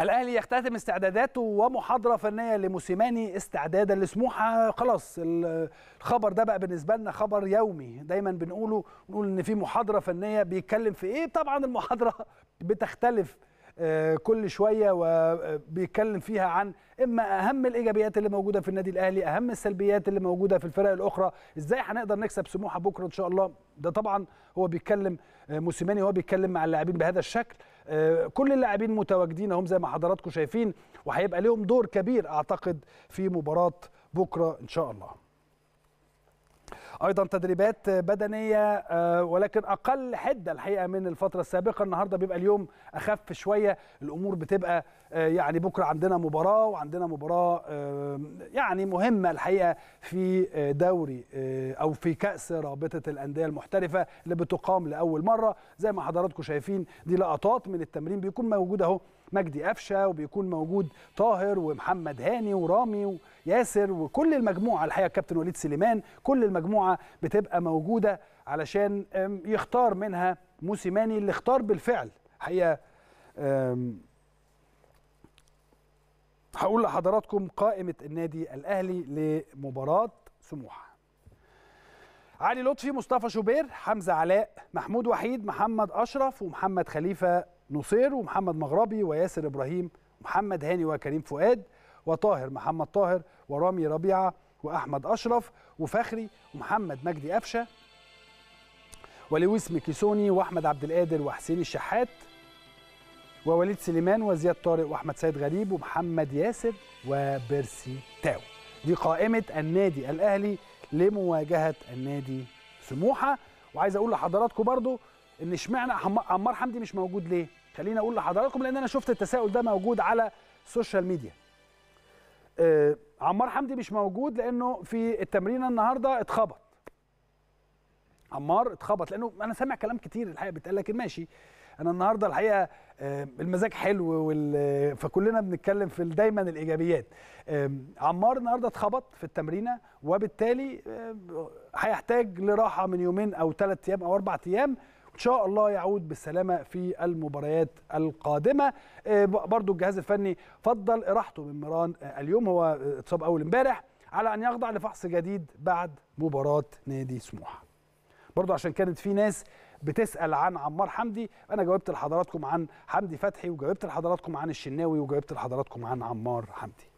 الاهلي يختتم استعداداته ومحاضره فنيه لموسيماني استعدادا لسموحه خلاص الخبر ده بقى بالنسبه لنا خبر يومي دايما بنقوله نقول ان في محاضره فنيه بيتكلم في ايه طبعا المحاضره بتختلف آه، كل شويه وبيتكلم آه، فيها عن اما اهم الايجابيات اللي موجوده في النادي الاهلي اهم السلبيات اللي موجوده في الفرق الاخرى ازاي هنقدر نكسب سموحه بكره ان شاء الله ده طبعا هو بيتكلم آه، موسيماني هو بيتكلم مع اللاعبين بهذا الشكل كل اللاعبين متواجدين هم زي ما حضراتكم شايفين وهيبقى لهم دور كبير اعتقد في مباراه بكره ان شاء الله ايضا تدريبات بدنيه آه، ولكن اقل حده الحقيقه من الفتره السابقه النهارده بيبقى اليوم اخف شويه الامور بتبقى آه، يعني بكره عندنا مباراه وعندنا مباراه آه، يعني مهمه الحقيقه في دوري او في كاس رابطه الانديه المحترفه اللي بتقام لاول مره زي ما حضراتكم شايفين دي لقطات من التمرين بيكون موجود اهو مجدي قفشه وبيكون موجود طاهر ومحمد هاني ورامي وياسر وكل المجموعه الحقيقه الكابتن وليد سليمان كل المجموعه بتبقى موجوده علشان يختار منها موسيماني اللي اختار بالفعل حقيقه هقول لحضراتكم قائمه النادي الاهلي لمباراه سموحه علي لطفي مصطفى شوبير حمزه علاء محمود وحيد محمد اشرف ومحمد خليفه نصير ومحمد مغربي وياسر ابراهيم محمد هاني وكريم فؤاد وطاهر محمد طاهر ورامي ربيعه واحمد اشرف وفخري ومحمد مجدي قفشه ولويس ميكيسوني واحمد عبد القادر وحسين الشحات ووليد سليمان وزياد طارق واحمد سيد غريب ومحمد ياسر وبيرسي تاو دي قائمه النادي الاهلي لمواجهه النادي سموحه وعايز اقول لحضراتكم برضو ان اشمعنى عمار حمدي مش موجود ليه خليني اقول لحضراتكم لان انا شفت التساؤل ده موجود على السوشيال آه، ميديا عمار حمدي مش موجود لانه في التمرين النهارده اتخبط عمار اتخبط لانه انا سامع كلام كتير الحقيقه بيتقال لكن ماشي انا النهارده الحقيقه آه، المزاج حلو فكلنا بنتكلم في دايما الايجابيات آه، عمار النهارده اتخبط في التمرينه وبالتالي هيحتاج لراحه من يومين او ثلاث ايام او اربع ايام شاء الله يعود بالسلامه في المباريات القادمه آه، برضو الجهاز الفني فضل اراحته من مران آه، اليوم هو آه، اتصاب اول امبارح على ان يخضع لفحص جديد بعد مباراه نادي سموحه برضو عشان كانت في ناس بتسال عن عمار حمدي انا جاوبت لحضراتكم عن حمدي فتحي وجاوبت لحضراتكم عن الشناوي وجاوبت لحضراتكم عن عمار حمدي